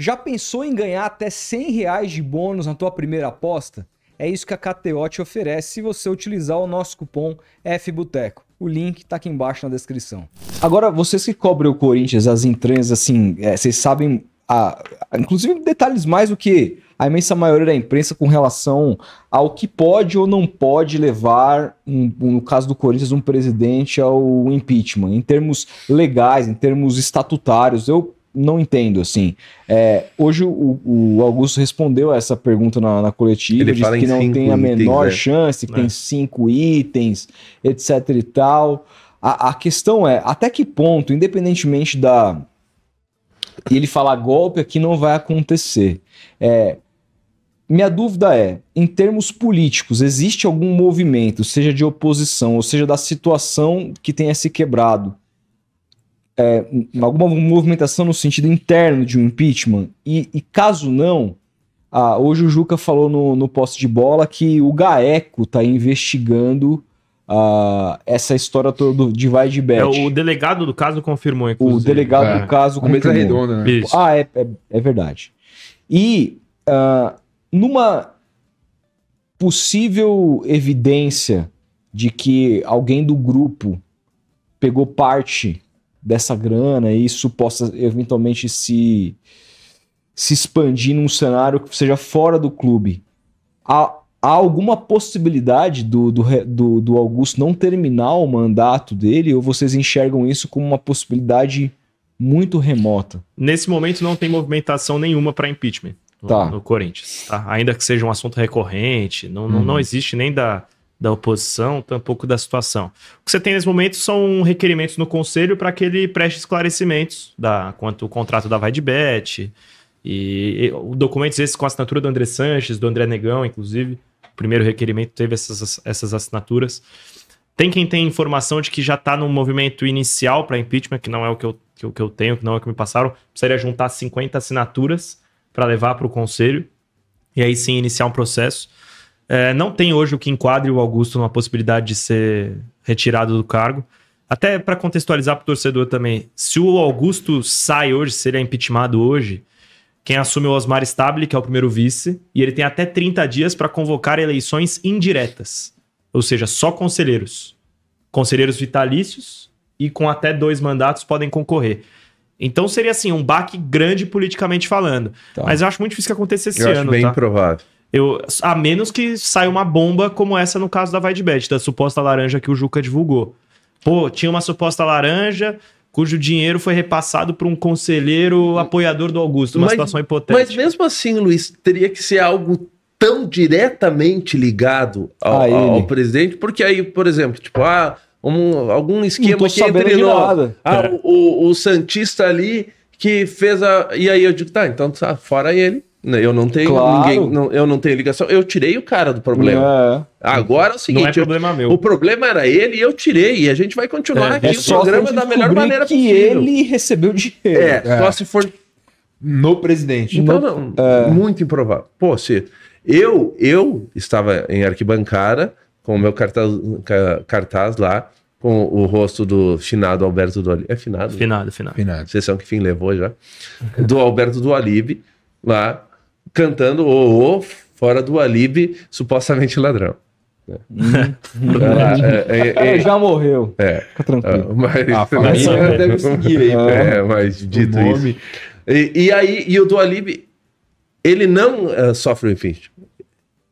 Já pensou em ganhar até 100 reais de bônus na tua primeira aposta? É isso que a KTO te oferece se você utilizar o nosso cupom FBUTECO. O link está aqui embaixo na descrição. Agora, vocês que cobrem o Corinthians, as entranhas, assim, é, vocês sabem, a, a, inclusive detalhes mais do que a imensa maioria da imprensa com relação ao que pode ou não pode levar, um, um, no caso do Corinthians, um presidente ao impeachment, em termos legais, em termos estatutários. Eu não entendo, assim. É, hoje o, o, Augusto respondeu a essa pergunta na, na coletiva, Ele disse que não tem a menor itens, é. chance, que tem é. cinco itens, etc e tal. A, a questão é, até que ponto, independentemente da... Ele falar golpe aqui não vai acontecer. É, minha dúvida é, em termos políticos, existe algum movimento, seja de oposição, ou seja da situação que tenha se quebrado, é, alguma movimentação no sentido interno de um impeachment? E, e caso não, ah, hoje o Juca falou no, no poste de bola que o Gaeco está investigando ah, essa história toda de vai de É, o delegado do caso confirmou, inclusive. O delegado é. do caso confirmou. Mesa redonda, né? Ah, é, é, é verdade. E ah, numa possível evidência de que alguém do grupo pegou parte dessa grana e isso possa eventualmente se, se expandir num cenário que seja fora do clube. Há, há alguma possibilidade do, do, do, do Augusto não terminar o mandato dele ou vocês enxergam isso como uma possibilidade muito remota? Nesse momento não tem movimentação nenhuma para impeachment tá. no, Corinthians, tá? ainda que seja um assunto recorrente, não, não, não uhum. existe nem da da oposição, tampouco da situação. O que você tem nesse momento são requerimentos no conselho para que ele preste esclarecimentos da, quanto o contrato da Vaidbet e, e documentos esses com a assinatura do André Sanches, do André Negão, inclusive. O primeiro requerimento teve essas, essas assinaturas. Tem quem tem informação de que já está no movimento inicial para impeachment, que não é o que eu, que, que eu tenho, que não é o que me passaram. Precisaria juntar 50 assinaturas para levar para o conselho e aí sim iniciar um processo. É, não tem hoje o que enquadre o Augusto numa possibilidade de ser retirado do cargo. Até para contextualizar para o torcedor também, se o Augusto sai hoje, se ele é impeachmentado hoje, quem assume é o Osmar Stable, que é o primeiro vice, e ele tem até 30 dias para convocar eleições indiretas, ou seja, só conselheiros. Conselheiros vitalícios e com até dois mandatos podem concorrer. Então seria assim, um baque grande politicamente falando. Tá. Mas eu acho muito difícil que aconteça esse eu ano. Acho bem tá? improvável. Eu, a menos que saia uma bomba como essa no caso da Vaidbet, da suposta laranja que o Juca divulgou. Pô, tinha uma suposta laranja cujo dinheiro foi repassado para um conselheiro apoiador do Augusto, uma mas, situação hipotética. Mas mesmo assim, Luiz, teria que ser algo tão diretamente ligado ao, ao presidente, porque aí, por exemplo, tipo, ah, um, algum esquema que entre nós, ah, é. o, o Santista ali que fez a... E aí eu digo, tá, então tá, fora ele, né, eu não tenho claro. ninguém, não, eu não tenho ligação. Eu tirei o cara do problema. É. Agora é o seguinte, não é problema eu, meu. O problema era ele e eu tirei e a gente vai continuar é, aqui é o programa da melhor maneira que possível. ele recebeu dinheiro. É, é, só se for no presidente. Então no... não, é. muito improvável. Pô, se eu eu estava em arquibancada com o meu cartaz, cartaz lá com o rosto do finado Alberto do Alibe. É finado? Finado, finado. Sessão que fim levou já. Do Alberto do Alibe lá cantando o, o fora do Alibi, supostamente ladrão. Né? Hum, é. é, é, já morreu. É. Fica tranquilo. Ah, mas, a ah, família né? deve seguir aí. Né? É. é, mas dito isso. E, e, aí, e o Dualib, ele não uh, sofre o impeachment.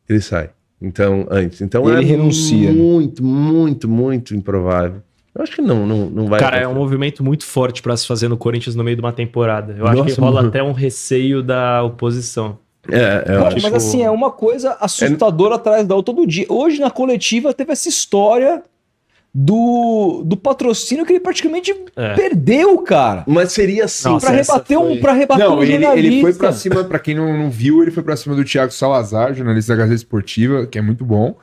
Ele sai. Então, antes. Então ele é renuncia. Muito, muito, muito improvável eu acho que não, não, não vai. Cara, é acontecer. é um movimento muito forte para se fazer no Corinthians no meio de uma temporada. Eu Nossa, acho que rola mano. até um receio da oposição. É, é eu Cara, acho. Mas assim, é uma coisa assustadora é... atrás da outra todo dia. Hoje na coletiva teve essa história do, do patrocínio que ele praticamente é. perdeu, cara. Mas seria assim. Para rebater foi... um, para rebater não, um ele, jornalista. ele foi para cima, para quem não, não viu, ele foi para cima do Thiago Salazar, jornalista da Gazeta Esportiva, que é muito bom.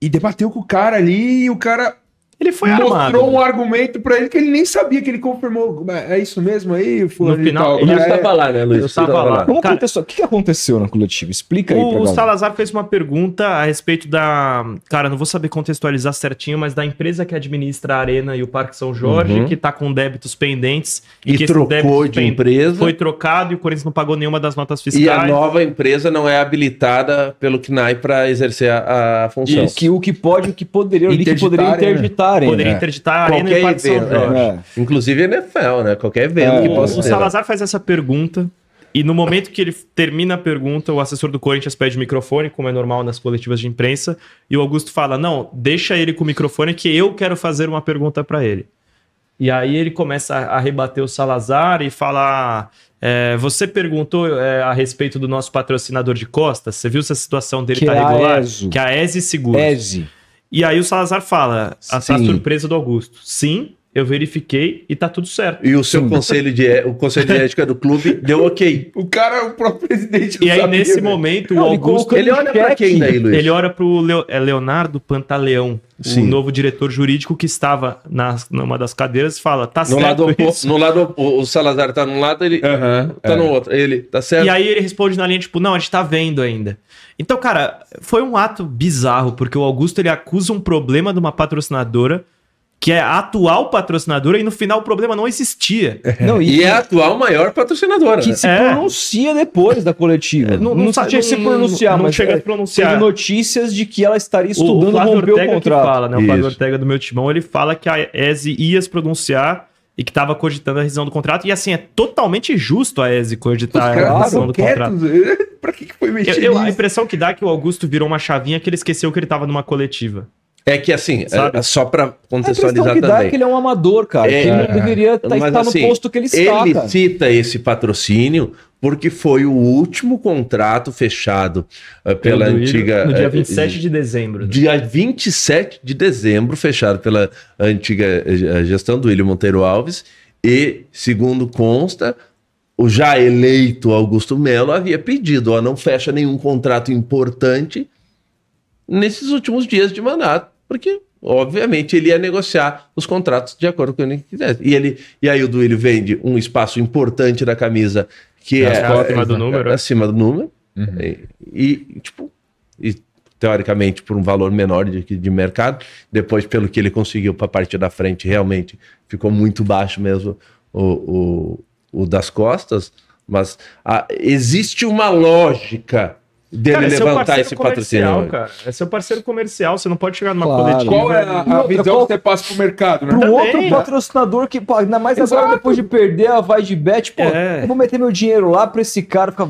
E debateu com o cara ali e o cara ele foi Mostrou armado. Mostrou um né? argumento para ele que ele nem sabia, que ele confirmou. É isso mesmo aí? no final, ele estava lá, né, Luiz? Eu estava lá. Como Cara, aconteceu? O que aconteceu na coletiva? Explica o, aí pra O Salazar fez uma pergunta a respeito da... Cara, não vou saber contextualizar certinho, mas da empresa que administra a Arena e o Parque São Jorge, uhum. que está com débitos pendentes. E, e trocou de empresa. Foi trocado e o Corinthians não pagou nenhuma das notas fiscais. E a nova empresa não é habilitada pelo CNAI para exercer a, a função. Isso. Que, o que pode, o que poderia, o que poderia interditar arena. Poderia interditar a arena Qualquer e Parque São Jorge. É. é. Inclusive é NFL, né? Qualquer evento que é. possa O ter. Né? Salazar faz essa pergunta e no momento que ele termina a pergunta, o assessor do Corinthians pede microfone, como é normal nas coletivas de imprensa, e o Augusto fala: "Não, deixa ele com o microfone que eu quero fazer uma pergunta para ele". E aí ele começa a rebater o Salazar e falar: é, você perguntou é, a respeito do nosso patrocinador de Costa, você viu essa situação dele que tá regular? A que a Eze Seguros. Eze. E aí o Salazar fala, a, ah, a tá surpresa do Augusto. Sim, eu verifiquei e tá tudo certo. E o seu Sim. conselho de, é, o conselho de ética do clube deu ok. O cara é o próprio presidente do E aí, sabia, nesse momento, não, o Augusto. Ele, olha para quem daí, Luiz? Ele olha pro Leo, é Leonardo Pantaleão, Sim. o novo diretor jurídico que estava na, numa das cadeiras, fala: tá no certo. Lado, isso. No lado, o, o Salazar tá num lado, ele uh -huh, tá é. no outro. Ele, tá certo. E aí ele responde na linha, tipo, não, a gente tá vendo ainda. Então, cara, foi um ato bizarro, porque o Augusto ele acusa um problema de uma patrocinadora que é a atual patrocinadora, e no final o problema não existia. É. Não, e, e é a atual maior patrocinadora. Que né? se é. pronuncia depois da coletiva. É, não, não, não se pronunciar, não, mas chega a é, pronunciar. notícias de que ela estaria estudando o Flávio romper Ortega o contrato. Que fala, né? O Flávio Ortega do meu timão, ele fala que a Eze ia se pronunciar e que estava cogitando a rescisão do contrato. E assim, é totalmente justo a Eze cogitar a rescisão do contrato. pra que, que foi mexer eu, eu, A impressão que dá é que o Augusto virou uma chavinha que ele esqueceu que ele estava numa coletiva. É que assim, é, só para é contextualizar a que também. Dá que ele é um amador, cara. É, que ele não deveria tá, estar assim, no posto que ele está. Ele cara. cita esse patrocínio porque foi o último contrato fechado uh, pela antiga. No dia 27 uh, eh, de dezembro. Né? Dia 27 de dezembro, fechado pela antiga eh, gestão do William Monteiro Alves. E, segundo consta, o já eleito Augusto Melo havia pedido: ó, não fecha nenhum contrato importante nesses últimos dias de mandato porque obviamente ele ia negociar os contratos de acordo com o que ele quisesse. E, ele, e aí o Duílio vende um espaço importante da camisa que é, é acima do número. Acima do número. Uhum. E, e, tipo, e, teoricamente por um valor menor de, de mercado. Depois, pelo que ele conseguiu para a parte da frente, realmente ficou muito baixo mesmo o, o, o das costas. Mas a, existe uma lógica dele cara, é levantar é esse patrocínio. Cara. É seu parceiro comercial, você não pode chegar numa claro. coletiva. Qual é a, a visão qual... que você passa pro mercado, né? Pro Também, outro né? patrocinador que, pô, ainda mais Exato. agora, depois de perder a vai de bet, pô, é. eu vou meter meu dinheiro lá pra esse cara ficar.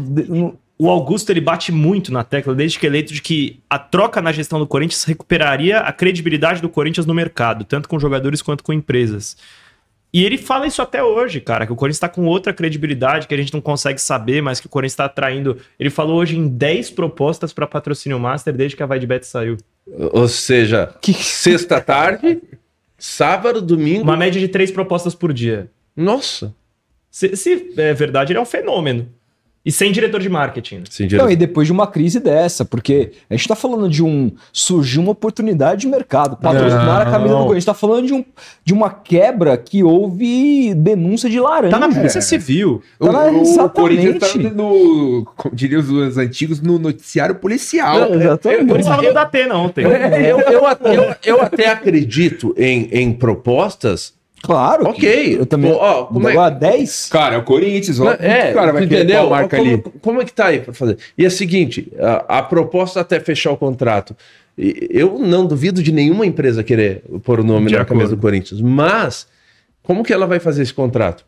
O Augusto ele bate muito na tecla desde que eleito de que a troca na gestão do Corinthians recuperaria a credibilidade do Corinthians no mercado, tanto com jogadores quanto com empresas. E ele fala isso até hoje, cara, que o Corinthians está com outra credibilidade que a gente não consegue saber, mas que o Corinthians está atraindo. Ele falou hoje em 10 propostas para patrocínio master desde que a Vaidbet saiu. Ou seja, que... sexta tarde, sábado, domingo. Uma média de três propostas por dia. Nossa! Se, se é verdade, ele é um fenômeno. E sem diretor de marketing. Sem diretor. e depois de uma crise dessa, porque a gente está falando de um. Surgiu uma oportunidade de mercado. Patrocinar a camisa do Corinthians. A gente tá falando de, um, de uma quebra que houve denúncia de laranja. Tá na polícia é. civil. Tá na, o, exatamente. o Corinthians tá no. Como diriam os antigos, no noticiário policial. Não, exatamente. Eles falaram da Atena Eu, eu, eu, eu, até acredito em, em propostas Claro. Ok. Eu também. Ó, como é... 10? Cara, é o Corinthians. Ó, é, cara vai entendeu? marca como, ali. Como é que tá aí para fazer? E é o seguinte: a, a, proposta até fechar o contrato. Eu não duvido de nenhuma empresa querer pôr o nome de na acordo. camisa do Corinthians. Mas, como que ela vai fazer esse contrato?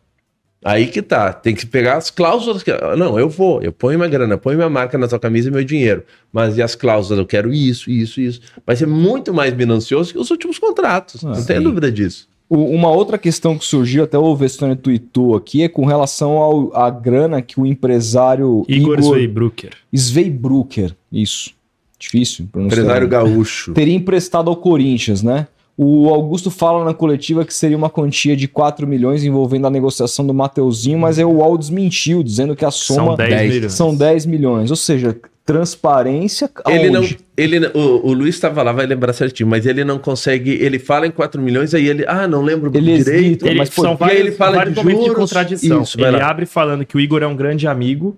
Aí que tá, tem que pegar as cláusulas. Que, não, eu vou, eu ponho minha grana, ponho minha marca na sua camisa e meu dinheiro. Mas e as cláusulas? Eu quero isso, isso, isso. Vai ser muito mais minancioso que os últimos contratos, ah, não sim. tem dúvida disso. O, uma outra questão que surgiu, até o Vestone tweetou aqui, é com relação ao, à grana que o empresário. Igor, Igor Sveibrucker. Sveibrucker, isso. Difícil pronunciar. Empresário gaúcho. Teria emprestado ao Corinthians, né? O Augusto fala na coletiva que seria uma quantia de 4 milhões envolvendo a negociação do Mateuzinho, mas aí é o Aldo desmentiu, dizendo que a soma são 10, 10 milhões. São 10 milhões. Ou seja, transparência. Ele não. Ele, o, o Luiz estava lá, vai lembrar certinho, mas ele não consegue. Ele fala em 4 milhões, aí ele. Ah, não lembro ele direito. mas, pô, são vários, ele fala vários de momentos juros, de contradição. Isso, ele abre falando que o Igor é um grande amigo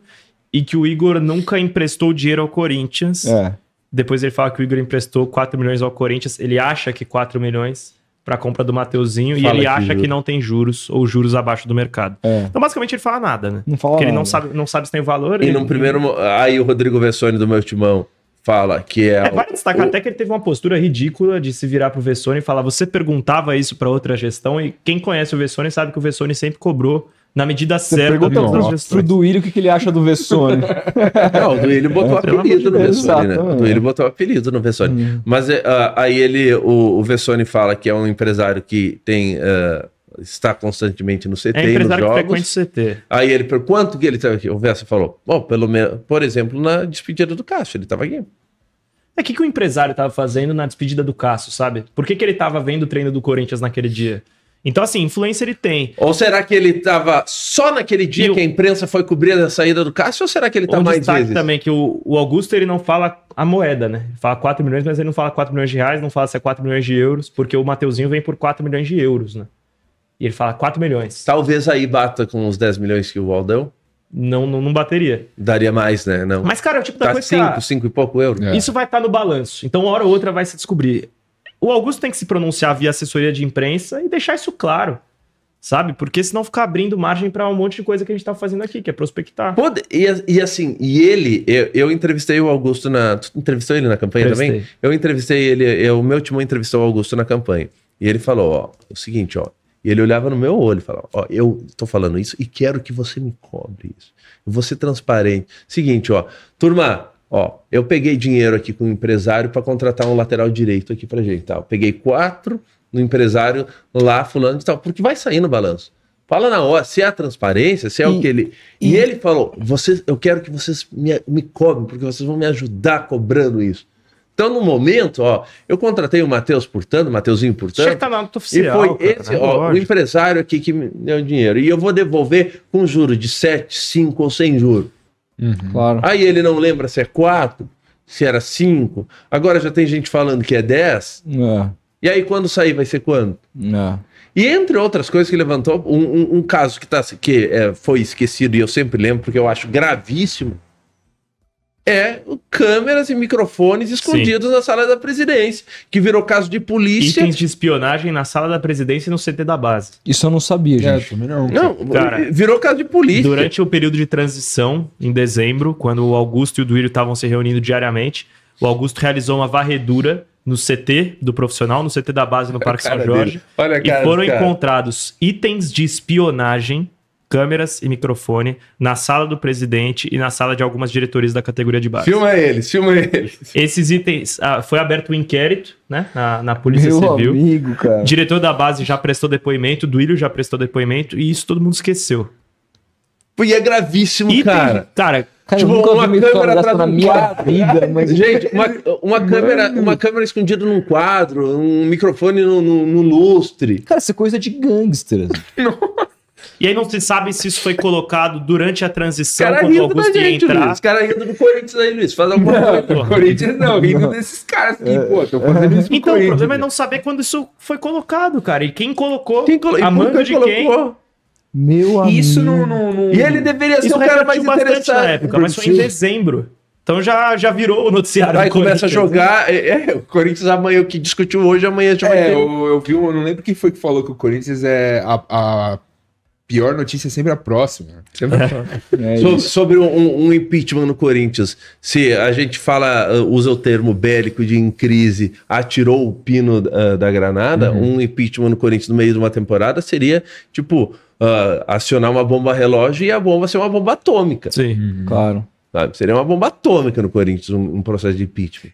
e que o Igor nunca emprestou dinheiro ao Corinthians. É. Depois ele fala que o Igor emprestou 4 milhões ao Corinthians. Ele acha que 4 milhões para a compra do Mateuzinho fala e ele acha juro. que não tem juros ou juros abaixo do mercado. É. Então, basicamente, ele fala nada, né? Não fala Porque nada. ele não sabe, não sabe se tem valor. E ele... no primeiro. Aí o Rodrigo Vessone do meu timão fala que é. é vale destacar o... até que ele teve uma postura ridícula de se virar pro Vessone e falar: você perguntava isso para outra gestão e quem conhece o Vessone sabe que o Vessone sempre cobrou na medida Você certa. Pergunta pro Duílio o que, que ele acha do Vessone. Não, é, o Duílio botou é, apelido no Vessone, né? O Duílio botou apelido no Vessone. Hum. Mas uh, aí ele, o, o Vessone fala que é um empresário que tem... Uh, está constantemente no CT, é nos jogos. CT. Aí ele, por quanto que ele estava aqui? O Vessa falou, pelo menos, por exemplo, na despedida do Cássio, ele estava aqui. É, o que, que o empresário estava fazendo na despedida do Cássio, sabe? Por que, que ele estava vendo o treino do Corinthians naquele dia? Então, assim, influência ele tem. Ou será que ele estava só naquele dia e que o... a imprensa foi cobrir a saída do Cássio, ou será que ele está um mais vezes? também que o, o, Augusto, ele não fala a moeda, né? Ele fala 4 milhões, mas ele não fala 4 milhões de reais, não fala se é 4 milhões de euros, porque o Mateuzinho vem por 4 milhões de euros, né? E ele fala 4 milhões. Talvez aí bata com os 10 milhões que o Aldão não, não, não bateria. Daria mais, né? Não. Mas, cara, é o tipo da tá coisa. 5, 5 e pouco euro. É. Isso vai estar tá no balanço. Então, uma hora ou outra vai se descobrir. O Augusto tem que se pronunciar via assessoria de imprensa e deixar isso claro. Sabe? Porque senão fica abrindo margem para um monte de coisa que a gente tá fazendo aqui, que é prospectar. Pode, e, e assim, e ele, eu, eu, entrevistei o Augusto na. Tu entrevistou ele na campanha Prestei. também? Eu entrevistei ele, eu, o meu timão entrevistou o Augusto na campanha. E ele falou: ó, o seguinte, ó. E ele olhava no meu olho e falava: ó, eu tô falando isso e quero que você me cobre isso. Eu vou ser transparente. Seguinte, ó, turma, Ó, eu peguei dinheiro aqui com o um empresário para contratar um lateral direito aqui pra gente, tá? Eu peguei quatro no empresário lá, fulano e tal, porque vai sair no balanço. Fala na hora, se é a transparência, se é e, o que ele. E, e ele falou: vocês, eu quero que vocês me, me cobrem, porque vocês vão me ajudar cobrando isso. Então, no momento, ó, eu contratei o Matheus Portando. Mateuzinho Portano. Já tá lá na oficial. E foi cara, esse, né? ó, lógico. o empresário aqui que me deu dinheiro. E eu vou devolver com juros de 7, 5 ou sem juros. Uhum. Claro. Aí ele não lembra se é 4, se era 5. Agora já tem gente falando que é 10. É. E aí quando sair vai ser quanto? É. E entre outras coisas que levantou, um, um, um caso que, tá, que é, foi esquecido e eu sempre lembro porque eu acho gravíssimo, é câmeras e microfones escondidos Sim. na sala da presidência, que virou caso de polícia. Itens de espionagem na sala da presidência e no CT da base. Isso eu não sabia, é, gente. É, não, não cara, virou caso de polícia. Durante o período de transição, em dezembro, quando o Augusto e o Duírio estavam se reunindo diariamente, o Augusto realizou uma varredura no CT do profissional, no CT da base no Parque São Jorge. Olha a e cara foram encontrados itens de espionagem câmeras e microfone na sala do presidente e na sala de algumas diretorias da categoria de base. Filma eles, filma eles. Esses itens. Ah, foi aberto um inquérito, né? Na, na Polícia Meu Civil. Amigo, cara. Diretor da base já prestou depoimento, Duílio já prestou depoimento, e isso todo mundo esqueceu. E é gravíssimo, Item, cara. Cara, Cara, tipo, uma câmera atrás na minha vida, mas... Gente, uma, uma câmera, uma câmera escondida num quadro, um microfone no, no, no lustre. Cara, isso é coisa de gangster. Nossa. E aí não se sabe se isso foi colocado durante a transição cara quando o Augusto gente, ia entrar. Luiz, os caras rindo do Corinthians aí, Luiz. Faz alguma coisa. Não, Corinthians não, rindo desses caras aqui, é. pô, tô fazendo isso Então, o problema é não saber quando isso foi colocado, cara. E quem colocou, quem colo... a manga de colocou? quem... Meu amigo. Isso não, não, não... E ele deveria ser isso o cara mais interessante. na época, mas foi em dezembro. Então já, já virou o noticiário. Aí começa a né? jogar. É, é, o Corinthians amanhã, o que discutiu hoje, amanhã já vai é, ter. Eu, eu vi, eu não lembro quem foi que falou que o Corinthians é a, a pior notícia é sempre a próxima. Sempre a é. próxima. É so, sobre um, um, impeachment no Corinthians, se a gente fala, uh, usa o termo bélico de em crise, atirou o pino uh, da granada, uhum. um impeachment no Corinthians no meio de uma temporada seria tipo uh, acionar uma bomba relógio e a bomba ser uma bomba atômica. Sim, uhum. claro. Sabe? Seria uma bomba atômica no Corinthians um, um processo de impeachment.